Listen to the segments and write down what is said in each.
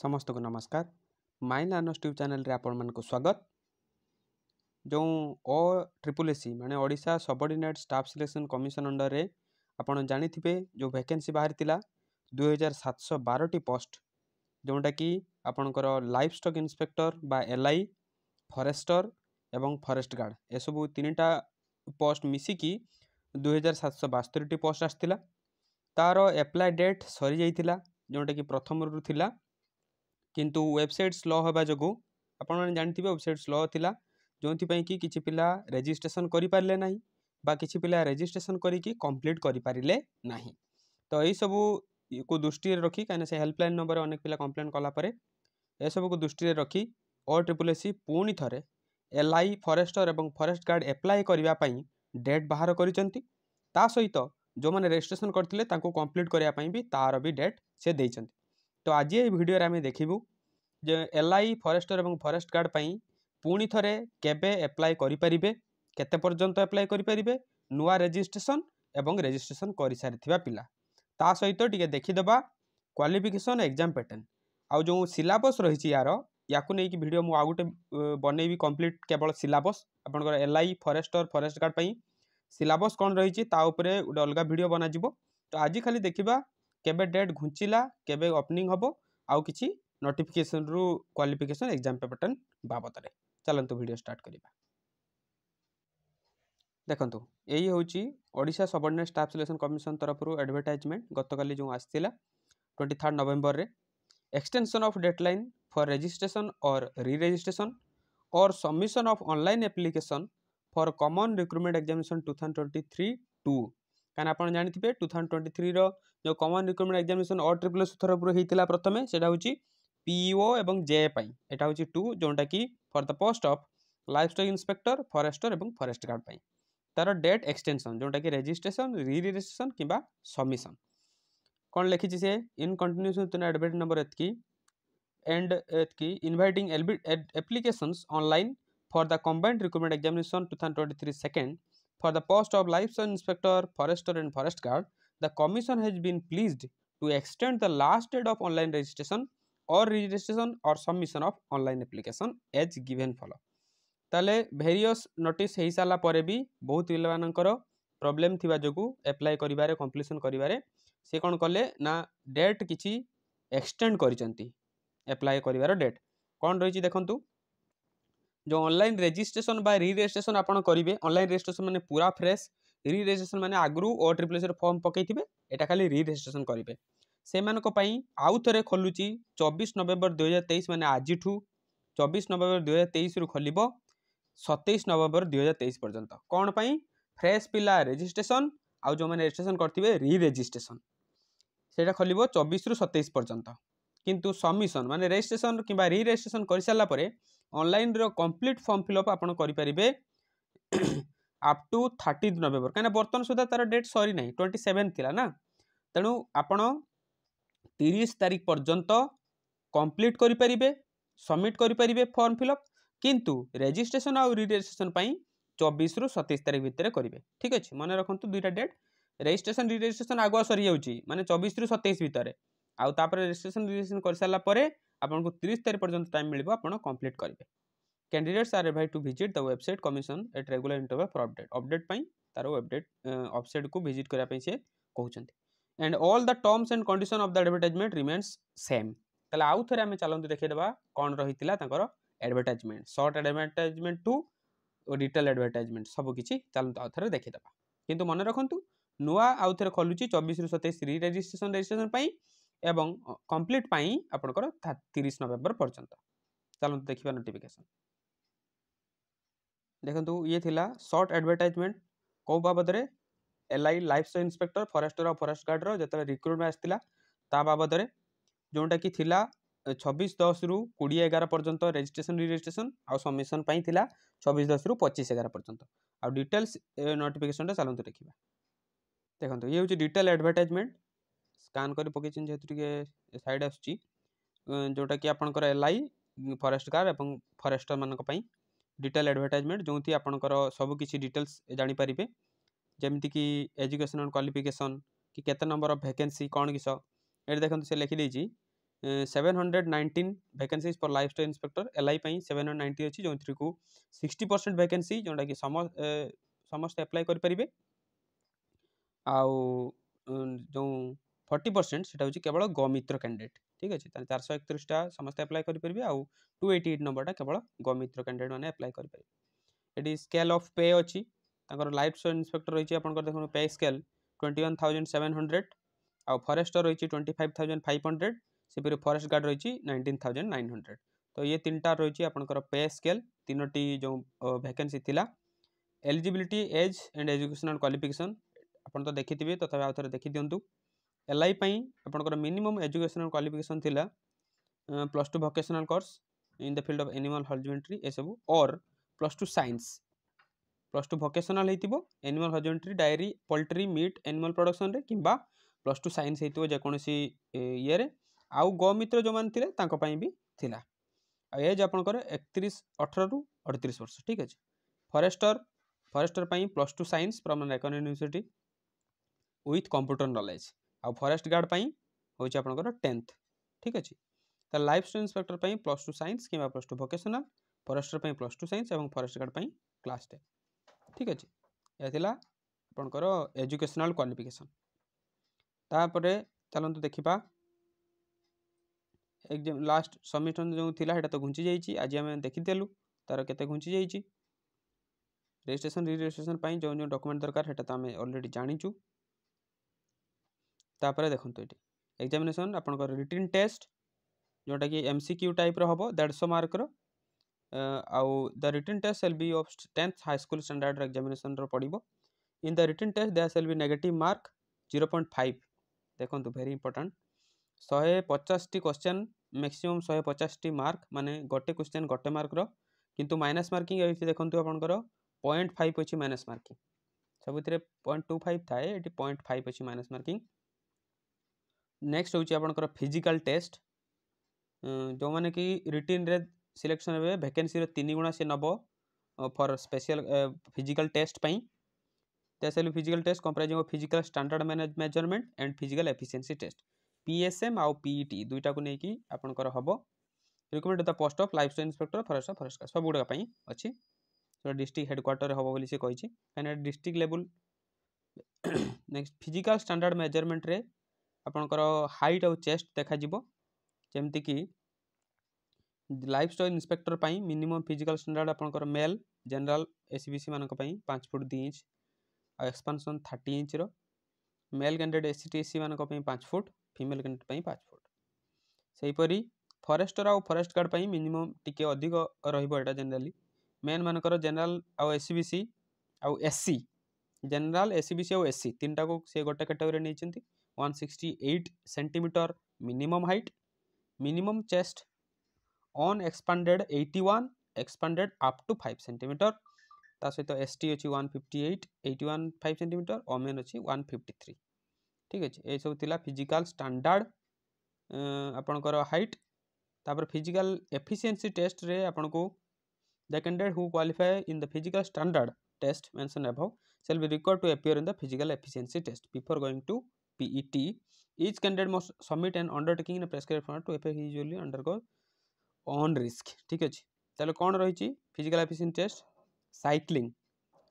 ସମସ୍ତଙ୍କୁ ନମସ୍କାର ମାଇ ଲାର୍ଣ୍ଣର୍ସ ଟ୍ୟୁବ୍ ଚ୍ୟାନେଲ୍ରେ ଆପଣମାନଙ୍କୁ ସ୍ୱାଗତ ଯେଉଁ ଅ ଟ୍ରିପୁଲ୍ ଏସ୍ ମାନେ Odisha subordinate staff selection commission ଅଣ୍ଡର୍ରେ ଆପଣ ଜାଣିଥିବେ ଯେଉଁ ଭେକେନ୍ସି ବାହାରିଥିଲା ଦୁଇହଜାର ସାତଶହ ବାରଟି ପୋଷ୍ଟ ଯେଉଁଟାକି ଆପଣଙ୍କର ଲାଇଫ୍ ଷ୍ଟକ୍ ଇନ୍ସପେକ୍ଟର ବା ଏଲ୍ ଆଇ ଫରେଷ୍ଟର ଏବଂ ଫରେଷ୍ଟ ଗାର୍ଡ଼ ଏସବୁ ତିନିଟା ପୋଷ୍ଟ ମିଶିକି ଦୁଇହଜାର ସାତଶହ ବାସ୍ତରିଟି ପୋଷ୍ଟ ଆସିଥିଲା ତା'ର ଆପ୍ଲାଏ ଡେଟ୍ ସରିଯାଇଥିଲା ଯେଉଁଟାକି ପ୍ରଥମରୁ ଥିଲା କିନ୍ତୁ ୱେବସାଇଟ୍ସ ସ୍ଲୋ ହେବା ଯୋଗୁଁ ଆପଣମାନେ ଜାଣିଥିବେ ୱେବସାଇଟ୍ ସ୍ଲୋ ଥିଲା ଯେଉଁଥିପାଇଁ କି କିଛି ପିଲା ରେଜିଷ୍ଟ୍ରେସନ୍ କରିପାରିଲେ ନାହିଁ ବା କିଛି ପିଲା ରେଜିଷ୍ଟ୍ରେସନ୍ କରିକି କମ୍ପ୍ଲିଟ୍ କରିପାରିଲେ ନାହିଁ ତ ଏହିସବୁକୁ ଦୃଷ୍ଟିରେ ରଖି କାହିଁକିନା ସେ ହେଲ୍ପଲାଇନ୍ ନମ୍ବରରେ ଅନେକ ପିଲା କମ୍ପ୍ଲେନ୍ କଲାପରେ ଏସବୁକୁ ଦୃଷ୍ଟିରେ ରଖି ଓ ଟ୍ରିପଲ୍ ଏସ୍ ପୁଣି ଥରେ ଏଲ୍ ଆଇ ଫରେଷ୍ଟର ଏବଂ ଫରେଷ୍ଟ ଗାର୍ଡ଼ ଆପ୍ଲାଏ କରିବା ପାଇଁ ଡେଟ୍ ବାହାର କରିଛନ୍ତି ତା ସହିତ ଯେଉଁମାନେ ରେଜିଷ୍ଟ୍ରେସନ୍ କରିଥିଲେ ତାଙ୍କୁ କମ୍ପ୍ଲିଟ୍ କରିବା ପାଇଁ ବି ତା'ର ବି ଡେଟ୍ ସେ ଦେଇଛନ୍ତି ତ ଆଜି ଏହି ଭିଡ଼ିଓରେ ଆମେ ଦେଖିବୁ ଯେ ଏଲ୍ ଆଇ ଫରେଷ୍ଟର ଏବଂ ଫରେଷ୍ଟ ଗାର୍ଡ଼ ପାଇଁ ପୁଣି ଥରେ କେବେ ଆପ୍ଲାଏ କରିପାରିବେ କେତେ ପର୍ଯ୍ୟନ୍ତ ଆପ୍ଲାଏ କରିପାରିବେ ନୂଆ ରେଜିଷ୍ଟ୍ରେସନ୍ ଏବଂ ରେଜିଷ୍ଟ୍ରେସନ୍ କରିସାରିଥିବା ପିଲା ତା ସହିତ ଟିକେ ଦେଖିଦେବା କ୍ୱାଲିଫିକେସନ୍ ଏକ୍ଜାମ୍ ପ୍ୟାଟର୍ନ ଆଉ ଯେଉଁ ସିଲାବସ୍ ରହିଛି ୟାର ୟାକୁ ନେଇକି ଭିଡ଼ିଓ ମୁଁ ଆଉ ଗୋଟେ ବନେଇବି କମ୍ପ୍ଲିଟ୍ କେବଳ ସିଲାବସ୍ ଆପଣଙ୍କର L I forester forest guard ପାଇଁ ସିଲାବସ୍ କ'ଣ ରହିଛି ତା ଉପରେ ଗୋଟେ ଅଲଗା ଭିଡ଼ିଓ ବନାଯିବ ତ ଆଜି ଖାଲି ଦେଖିବା কেবে ডেট ঘুঞ্চিলা কেবে ওপনিং হব আউ কিছু নোটিফিকেসন রু কোয়ালিফিকেসন এক্সাম প্যাটর্ন বাবদরে চলতু ভিডিও স্টার্ট করা দেখন্তু এই হচ্ছে Odisha subordinate staff selection commission তরফর আডভর্টাইজমেন্ট গতকালি যে আসছিল টোয়েন্টি থার্ড নভেম্বরের extension of deadline for registration or re registration or submission of online application for common recruitment examination two thousand twenty three to କାହିଁକିନା ଆପଣ ଜାଣିଥିବେ ଟୁ ଥାଉଜେଣ୍ଡ ଟ୍ୱେଣ୍ଟି ଥ୍ରୀର ଯେଉଁ କମନ୍ ରିକ୍ରୁଟମେଣ୍ଟ ଏକ୍ଜାମିନେସନ୍ ଅଲ୍ ଟ୍ରିପଲ୍ ଏସ୍ ଥରପୁର ହେଇଥିଲା ପ୍ରଥମେ ସେଇଟା ହେଉଛି ପିଇଓ ଏବଂ ଜେ ପାଇଁ ଏଇଟା ହେଉଛି ଟୁ ଯେଉଁଟାକି for the post of livestock inspector forester ଏବଂ ଫରେଷ୍ଟ ଗାର୍ଡ଼ ପାଇଁ ତା'ର ଡେଟ୍ ଏକ୍ସଟେନସନ୍ ଯେଉଁଟାକି ରେଜିଷ୍ଟ୍ରେସନ୍ ରିରେଜିଷ୍ଟ୍ରେସନ୍ କିମ୍ବା ସବମିସନ୍ କ'ଣ ଲେଖିଛି ସେ ଇନ୍ କଣ୍ଟିନ୍ୟୁସନ୍ ତୁନା ଆଡ଼ଭେଟ୍ ନମ୍ବର ଏତିକି ଏଣ୍ଡ ଏତିକି inviting applications online for the combined recruitment examination two thousand twenty three second For the post of livestock inspector, forester and forest guard, the commission has been pleased to extend the last date of online registration or registration or submission of online application as given follow. ତାହେଲେ various notice ହୋଇସାରିଲା ପରେ ବି ବହୁତ ପିଲାମାନଙ୍କର problem ଥିବା ଯୋଗୁଁ apply କରିବାରେ completion କରିବାରେ ସେ କ'ଣ କଲେ ନା ଡେଟ୍ କିଛି ଏକ୍ସଟେଣ୍ଡ କରିଛନ୍ତି ଆପ୍ଲାଏ କରିବାର ଡେଟ୍ କ'ଣ ରହିଛି ଦେଖନ୍ତୁ जो ऑनलाइन रेजिस्ट्रेसन बा रि रेजिट्रेसन आप करेंगे ऑनलाइन रेजिट्रेसन मैंने पूरा फ्रेश रि रेजिट्रेसन मैंने आगु ओ ट्रिपल एस फर्म पकईथे यहाँ खाली रि रेजिट्रेसन करेंगे से आउ थे खोलुची चबीस नवेम्बर दुई हजार तेईस मैंने आज चबीस नवेम्बर दुई हजार तेईस रु खोल सतैश नवेम्बर दुई हजार तेईस पर्यटन कौन फ्रेश पिला रेजिट्रेसन आज जो मैंने रेजिट्रेसन करेंगे रि रेजिट्रेसन से खोल चबीस रु सतैश पर्यटन किंतु सबमिशन मानने रेजिट्रेसन कि रि रेजिट्रेसन कर सारापर অনলাইনর কমপ্লিট ফর্ম ফিলঅপ আপনার করে আপ টু থার্টিথ নভেম্বর কিনা বর্তমান সুদ্ধা তার ডেট সরি না টোয়েন্টি সেভেন লা না তেণু আপনার তিরিশ তারিখ পর্যন্ত কমপ্লিট করে পারে सबमिट करेंगे फर्म फिलअप किंतु रेजिट्रेसन आउ रिजिट्रेसन चबीस रु सतैश तारीख भितर करेंगे ठीक अच्छे मन रखुद दुईटा डेट रेजिट्रेसन रिजिट्रेसन आगुआ सरी जाए मैंने चबीस रु सतैश भितर ଆଉ ତାପରେ ରେଜିଷ୍ଟ୍ରେସନ୍ ରେଜିଷ୍ଟ୍ରେସନ୍ କରିସାରିଲା ପରେ ଆପଣଙ୍କୁ ତିରିଶ ତାରିଖ ପର୍ଯ୍ୟନ୍ତ ଟାଇମ୍ ମିଳିବ ଆପଣ କମ୍ପ୍ଲିଟ୍ କରିବେ କ୍ୟାଣ୍ଡିଡେଟ୍ସ ଆର୍ ଏଭାଇ to visit the website commission at regular interview for update update ପାଇଁ ତାର ୱେବଡେଟ୍ ୱେବସାଇଟ୍କୁ ଭିଜିଟ୍ କରିବା ପାଇଁ ସେ କହୁଛନ୍ତି and all the terms and condition of the advertisement remains same ତାହେଲେ ଆଉ ଥରେ ଆମେ ଚାଲନ୍ତୁ ଦେଖେଇଦେବା କ'ଣ ରହିଥିଲା ତାଙ୍କର advertisement short advertisement to detail advertisement ସବୁକିଛି ଚାଲନ୍ତୁ ଆଉ ଥରେ ଦେଖେଇଦେବା କିନ୍ତୁ ମନେ ରଖନ୍ତୁ ନୂଆ ଆଉ ଥରେ ଖୋଲୁଛି ଚବିଶରୁ ସତେଇଶ ରି ରେଜିଷ୍ଟ୍ରେସନ୍ ରେଜିଷ୍ଟ୍ରେସନ୍ ପାଇଁ এবং কমপ্লিট পাই আপনার তিরিশ নভেম্বর পর্যন্ত ଚାଲନ୍ତୁ ଦେଖିବା ନୋଟିଫିକେସନ୍ ଦେଖନ୍ତୁ ଇଏ ଥିଲା ସର୍ଟ ଆଡ଼ଭର୍ଟାଇଜମେଣ୍ଟ କେଉଁ ବାବଦରେ L I life style inspector forester ଆଉ ଫରେଷ୍ଟ ଗାର୍ଡ଼ର ଯେତେବେଳେ ରିକ୍ରୁଟମେଣ୍ଟ ଆସିଥିଲା ତା ବାବଦରେ ଯେଉଁଟାକି ଥିଲା ଛବିଶ ଦଶରୁ କୋଡ଼ିଏ ଏଗାର ପର୍ଯ୍ୟନ୍ତ ରେଜିଷ୍ଟ୍ରେସନ୍ ରିରେଜିଷ୍ଟ୍ରେସନ୍ ଆଉ ସବମିସନ୍ ପାଇଁ ଥିଲା ଛବିଶ ଦଶରୁ ପଚିଶ ଏଗାର ପର୍ଯ୍ୟନ୍ତ ଆଉ ଡିଟେଲ୍ସ ନୋଟିଫିକେସନ୍ଟା ଚାଲନ୍ତୁ ଦେଖିବା ଦେଖନ୍ତୁ ଇଏ ହେଉଛି ଡିଟେଲ୍ ଆଡ଼ଭର୍ଟାଇଜମେଣ୍ଟ ସ୍କାନ୍ କରି ପକାଇଛନ୍ତି ଯେହେତୁ ଟିକେ ସାଇଡ଼୍ ଆସୁଛି ଯେଉଁଟାକି ଆପଣଙ୍କର ଏଲ୍ ଆଇ ଫରେଷ୍ଟ ଗାର୍ଡ଼ ଏବଂ ଫରେଷ୍ଟରମାନଙ୍କ ପାଇଁ ଡିଟେଲ୍ ଆଡ଼ଭର୍ଟାଇଜମେଣ୍ଟ ଯେଉଁଠି ଆପଣଙ୍କର ସବୁ କିଛି ଡିଟେଲ୍ସ ଜାଣିପାରିବେ ଯେମିତିକି ଏଜୁକେସନ୍ ଆଣ୍ଡ କ୍ୱାଲିଫିକେସନ୍ କି କେତେ ନମ୍ବର ଅଫ୍ ଭେକେନ୍ସି କ'ଣ କିସ ଏଠି ଦେଖନ୍ତୁ ସେ ଲେଖିଦେଇଛି seven hundred nineteen vacancies for life style inspector L I ପାଇଁ ସେଭେନ୍ ହଣ୍ଡ୍ରେଡ଼ ନାଇଣ୍ଟି ଅଛି ଯେଉଁଥିରେକୁ ସିକ୍ସଟି ପରସେଣ୍ଟ ଭେକେନ୍ସି ଯେଉଁଟାକି ସମସ୍ତେ ଆପ୍ଲାଏ କରିପାରିବେ ଆଉ ଯେଉଁ ফর্টি পরসেন্ট সেটা হচ্ছে কেবল গমিত্র ক্যান্ডিডেট ঠিক আছে তাহলে চারশো একত্রিশটা সমস্ত আপ্লাই করে আউ টু এইটি এইট নম্বরটা কেবল গমিত্র ক্যান্ডিডেট মানে আপ্লাই করে এটি স্কেল অফ পে অছি তাঁর লাইফ ইন্সপেক্টর রয়েছে আপনার দেখুন pay scale twenty one thousand seven hundred আউ ফরেস্টর রয়েছে twenty five thousand five hundred সেপরি ফরেস্ট গার্ড রয়েছে নাইনটিন থাউজেন্ড নাইন হন্ড্রেড তো ইয়ে তিনটা রয়েছে আপনার পে স্কেল তিনোটি যে ভ্যাকেন্সি লা eligibility age and educational qualification আপনার তো দেখিথে তথাপি আউথরে দেখি দিও ଏଲ୍ଆଇ ପାଇଁ ଆପଣଙ୍କର ମିନିମମ୍ ଏଜୁକେସନାଲ୍ କ୍ୱାଲିଫିକେସନ୍ ଥିଲା plus two vocational course in the field of animal husbandry ଏସବୁ or plus two science plus two vocational ହେଇଥିବ animal husbandry dairy poultry meat animal ପ୍ରଡକ୍ସନ୍ରେ କିମ୍ବା ପ୍ଲସ୍ ଟୁ ସାଇନ୍ସ ହେଇଥିବ ଯେକୌଣସି ଇଏରେ ଆଉ ଗୋମିତ୍ର ଯେଉଁମାନେ ଥିଲେ ତାଙ୍କ ପାଇଁ ବି ଥିଲା ଆଉ ଏଜ୍ ଆପଣଙ୍କର ଏକତିରିଶ ଅଠରରୁ ଅଠତିରିଶ ବର୍ଷ ଠିକ୍ ଅଛି ଫରେଷ୍ଟର ଫରେଷ୍ଟର ପାଇଁ plus two science from recognised university with computer knowledge ଆଉ ଫରେଷ୍ଟ ଗାର୍ଡ଼ ପାଇଁ ହେଉଛି ଆପଣଙ୍କର ଟେନ୍ଥ ଠିକ୍ ଅଛି ତା ଲାଇଫ୍ ଷ୍ଟାଇଲ୍ ଇନ୍ସପେକ୍ଟର ପାଇଁ ପ୍ଲସ୍ ଟୁ ସାଇନ୍ସ କିମ୍ବା ପ୍ଲସ୍ ଟୁ ଭୋକେସନାଲ୍ ଫରେଷ୍ଟର ପାଇଁ ପ୍ଲସ୍ ଟୁ ସାଇନ୍ସ ଏବଂ ଫରେଷ୍ଟ ଗାର୍ଡ଼ ପାଇଁ କ୍ଲାସ୍ ଟେନ୍ ଠିକ୍ ଅଛି ଏହା ଥିଲା ଆପଣଙ୍କର ଏଜୁକେସନାଲ୍ କ୍ୱାଲିଫିକେସନ୍ ତାପରେ ଚାଲନ୍ତୁ ଦେଖିବା ଏକ୍ଜାମ୍ ଲାଷ୍ଟ ସବମିଶନ୍ ଯେଉଁ ଥିଲା ସେଇଟା ତ ଘୁଞ୍ଚି ଯାଇଛି ଆଜି ଆମେ ଦେଖିଦେଲୁ ତା'ର କେତେ ଘୁଞ୍ଚି ଯାଇଛି ରେଜିଷ୍ଟ୍ରେସନ୍ ରିରେଜିଷ୍ଟ୍ରେସନ୍ ପାଇଁ ଯେଉଁ ଯେଉଁ ଡକୁମେଣ୍ଟ ଦରକାର ସେଇଟା ତ ଆମେ ଅଲରେଡ଼ି ଜାଣିଛୁ ତାପରେ ଦେଖନ୍ତୁ ଏଠି ଏକ୍ଜାମିନେସନ୍ ଆପଣଙ୍କର ରିଟିନ୍ ଟେଷ୍ଟ ଯେଉଁଟାକି ଏମ୍ ସି କ୍ୟୁ ଟାଇପ୍ର ହେବ ଦେଢ଼ଶହ ମାର୍କର ଆଉ the written test shall be of tenth high school ଷ୍ଟାଣ୍ଡାର୍ଡ଼ର ଏକ୍ଜାମିନେସନ୍ର ପଡ଼ିବ in the written test there shall be negative mark zero point five ଦେଖନ୍ତୁ ଭେରି ଇମ୍ପୋର୍ଟାଣ୍ଟ ଶହେ ପଚାଶଟି କ୍ୱେଶ୍ଚନ୍ ମ୍ୟାକ୍ସିମମ୍ ଶହେ ପଚାଶଟି ମାର୍କ ମାନେ ଗୋଟେ କ୍ୱେଶ୍ଚନ୍ ଗୋଟେ ମାର୍କର କିନ୍ତୁ ମାଇନସ୍ ମାର୍କିଂ ଏଠି ଦେଖନ୍ତୁ ଆପଣଙ୍କର ପଏଣ୍ଟ ଫାଇଭ୍ ଅଛି ମାଇନସ୍ ମାର୍କିଂ ସବୁଥିରେ ପଏଣ୍ଟ ଟୁ ଫାଇଭ୍ ଥାଏ ଏଠି ପଏଣ୍ଟ ଫାଇଭ୍ ଅଛି ମାଇନସ୍ ମାର୍କିଂ ନେକ୍ସଟ ହେଉଛି ଆପଣଙ୍କର ଫିଜିକାଲ୍ ଟେଷ୍ଟ ଯେଉଁମାନେ କି ରିଟିନ୍ରେ ସିଲେକ୍ସନ୍ ହେବେ ଭେକେନ୍ସିର ତିନି ଗୁଣା ସେ ନେବ ଫର୍ ସ୍ପେଶିଆଲ୍ ଫିଜିକାଲ୍ ଟେଷ୍ଟ ପାଇଁ ତେସଲି physical test comprising of physical standard measurement and physical efficiency test PSM ଆଉ ପିଇଟି ଦୁଇଟାକୁ ନେଇକି ଆପଣଙ୍କର ହେବ recommend the post of life style inspector forest forest ସବୁଗୁଡ଼ାକ ପାଇଁ ଅଛି ସେଟା ଡିଷ୍ଟ୍ରିକ୍ଟ ହେଡ଼କ୍ୱାର୍ଟରରେ ହେବ ବୋଲି ସେ କହିଛି କାହିଁକିନା ଡିଷ୍ଟ୍ରିକ୍ଟ ଲେବୁଲ୍ ନେକ୍ସଟ ଫିଜିକାଲ୍ ଷ୍ଟାଣ୍ଡାର୍ଡ଼ ମେଜରମେଣ୍ଟରେ ଆପଣଙ୍କର ହାଇଟ୍ ଆଉ ଚେଷ୍ଟ ଦେଖାଯିବ ଯେମିତିକି ଲାଇଫ୍ ଷ୍ଟାଇଲ୍ ଇନ୍ସପେକ୍ଟର ପାଇଁ ମିନିମମ୍ ଫିଜିକାଲ୍ ଷ୍ଟାଣ୍ଡାର୍ଡ଼ ଆପଣଙ୍କର male general S B C ମାନଙ୍କ ପାଇଁ ପାଞ୍ଚ ଫୁଟ୍ ଦୁଇ ଇଞ୍ଚ ଆଉ ଏକ୍ସପାନ୍ସନ୍ ଥାର୍ଟି ଇଞ୍ଚର male candidate S T S C ସି ମାନଙ୍କ ପାଇଁ ପାଞ୍ଚ ଫୁଟ୍ ଫିମେଲ୍ କ୍ୟାଣ୍ଡିଡେଟ୍ ପାଇଁ ପାଞ୍ଚ ଫୁଟ୍ ସେହିପରି ଫରେଷ୍ଟର ଆଉ ଫରେଷ୍ଟ ଗାର୍ଡ଼ ପାଇଁ ମିନିମମ୍ ଟିକେ ଅଧିକ ରହିବ ଏଇଟା ଜେନେରାଲି ମେନ୍ମାନଙ୍କର ଜେନେରାଲ୍ ଆଉ ଏସ୍ ବି ସି ଆଉ S C general S B C ଆଉ ଏସ୍ ସି ତିନିଟାକୁ ସେ ଗୋଟେ କାଟାଗୋରୀରେ ନେଇଛନ୍ତି 168 centimeter minimum height minimum chest on expanded 81 expanded up to 5 centimeter ता सहित एस टी अच्छी one fifty eight eighty one five centimetre women अच्छी वन फिफ्टी थ्री ठीक अच्छे ये सब थी फिजिकाल स्टाडार्ड आपणकर हाइट तापर फिजिकाल एफिसीयसी टेस्ट रे आपण को the candidate who qualify in the physical standard test mention above shall be required to appear in the physical efficiency test before going to PET. Each candidate must submit an undertaking in a prescribed format to effect usually undergo on risk. ठीक है जी कौन रही physical efficient test cycling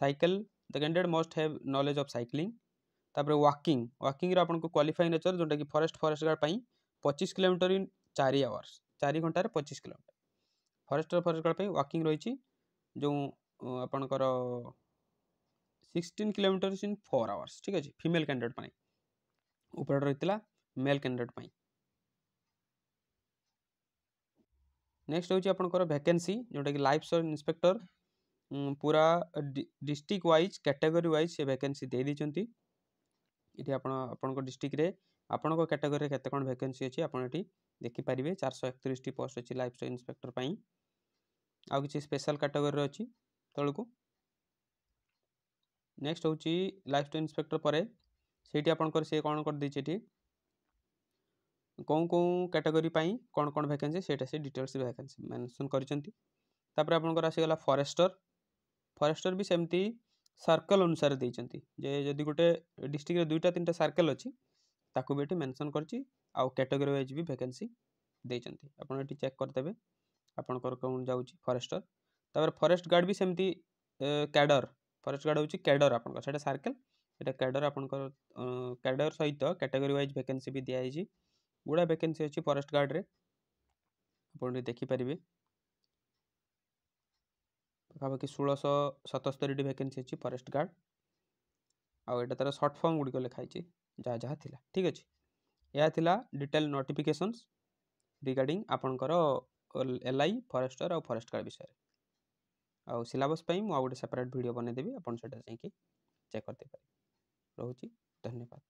cycle the candidate must have knowledge of cycling तापर walking walking रे आपनको qualify nature जोटा कि फॉरेस्ट फॉरेस्ट गार्ड पई 25 किलोमीटर इन 4 आवर्स 4 घंटा रे 25 किलोमीटर फॉरेस्ट फॉरेस्ट गार्ड पई वाकिंग रही जो आपनकर 16 किलोमीटर इन 4 आवर्स ठीक है जी फीमेल कैंडिडेट पई ଉପରେ ରହିଥିଲା মেল ক্যান্ডিডেট পাই নেক্সট হচ্ছে আপনার ভ্যাকেন্সি যেটা কি লাইফ সর্ভ ইন্সপেক্টর পুরা ডিস্ট্রিক্ট ওয়াইজ ক্যাটেগোরি ওয়াইজ সে ভ্যাকেন্সি দিয়ে দিয়েছেন এটি আপনার আপনার ডিস্ট্রিক্টে আপনার ক্যাটেগোরি কত কোণ ভ্যাকেন্সি অছি আপনার এটি দেখিপারে চারশো একত্রিশটি পোস্ট অছি লাইফ সর্ভ ইন্সপেক্টর পাই আউ কিছু স্পেশাল ক্যাটেগোরি অছি তলকু নেক্সট হচ্ছে লাইফ সর্ভ ইন্সপেক্টর পরে ସେଇଠି ଆପଣଙ୍କର ସିଏ କ'ଣ କରିଦେଇଛି ଏଠି କେଉଁ କେଉଁ କାଟାଗୋରୀ ପାଇଁ କ'ଣ କ'ଣ ଭ୍ୟାକେନ୍ସି ସେଇଟା ସେ ଡିଟେଲ୍ସ ଭ୍ୟାକେନ୍ସି ମେନସନ୍ କରିଛନ୍ତି ତାପରେ ଆପଣଙ୍କର ଆସିଗଲା ଫରେଷ୍ଟର ଫରେଷ୍ଟର ବି ସେମିତି ସର୍କଲ୍ ଅନୁସାରେ ଦେଇଛନ୍ତି ଯେ ଯଦି ଗୋଟେ ଡିଷ୍ଟ୍ରିକ୍ଟରେ ଦୁଇଟା ତିନିଟା ସର୍କଲ୍ ଅଛି ତାକୁ ବି ଏଠି ମେନସନ୍ କରିଛି ଆଉ କ୍ୟାଟେଗୋରୀ ୱାଇଜ୍ ବି ଭ୍ୟାକେନ୍ସି ଦେଇଛନ୍ତି ଆପଣ ଏଠି ଚେକ୍ କରିଦେବେ ଆପଣଙ୍କର କ'ଣ ଯାଉଛି ଫରେଷ୍ଟର ତାପରେ ଫରେଷ୍ଟ ଗାର୍ଡ଼ ବି ସେମିତି କ୍ୟାଡ଼ର ଫରେଷ୍ଟ ଗାର୍ଡ଼ ହେଉଛି କ୍ୟାଡ଼ର ଆପଣଙ୍କର ସେଇଟା ସର୍କଲ୍ এটা କ୍ୟାଡ଼ର ଆପଣଙ୍କର କ୍ୟାଡ଼ର ସହିତ କ୍ୟାଟେଗୋରୀ ୱାଇଜ୍ ଭେକେନ୍ସି ବି ଦିଆହେଇଛି ଗୁଡ଼ା ଭେକେନ୍ସି ଅଛି ଫରେଷ୍ଟ ଗାର୍ଡ଼ରେ ଆପଣ ଟିକେ ଦେଖିପାରିବେ ପାଖାପାଖି ଷୋହଳଶହ ସତସ୍ତରୀଟି ଭେକେନ୍ସି ଅଛି ଫରେଷ୍ଟ ଗାର୍ଡ଼ ଆଉ ଏଇଟା ତା'ର ସର୍ଟ ଫର୍ମ ଗୁଡ଼ିକ ଲେଖା ହେଇଛି ଯାହା ଯାହା ଥିଲା ଠିକ୍ ଅଛି ଏହା ଥିଲା ଡିଟେଲ୍ ନୋଟିଫିକେସନ୍ସ ରିଗାର୍ଡ଼ିଂ ଆପଣଙ୍କର ଏଲ୍ ଆଇ ଫରେଷ୍ଟର ଆଉ ଫରେଷ୍ଟ ଗାର୍ଡ଼ ବିଷୟରେ ଆଉ ସିଲାବସ୍ ପାଇଁ ମୁଁ ଆଉ ଗୋଟେ ସେପାରେଟ୍ ଭିଡ଼ିଓ ବନେଇଦେବି ଆପଣ ସେଇଟା ଯାଇକି ଚେକ୍ କରିଦେଇପାରିବେ ରହୁଛି ଧନ୍ୟବାଦ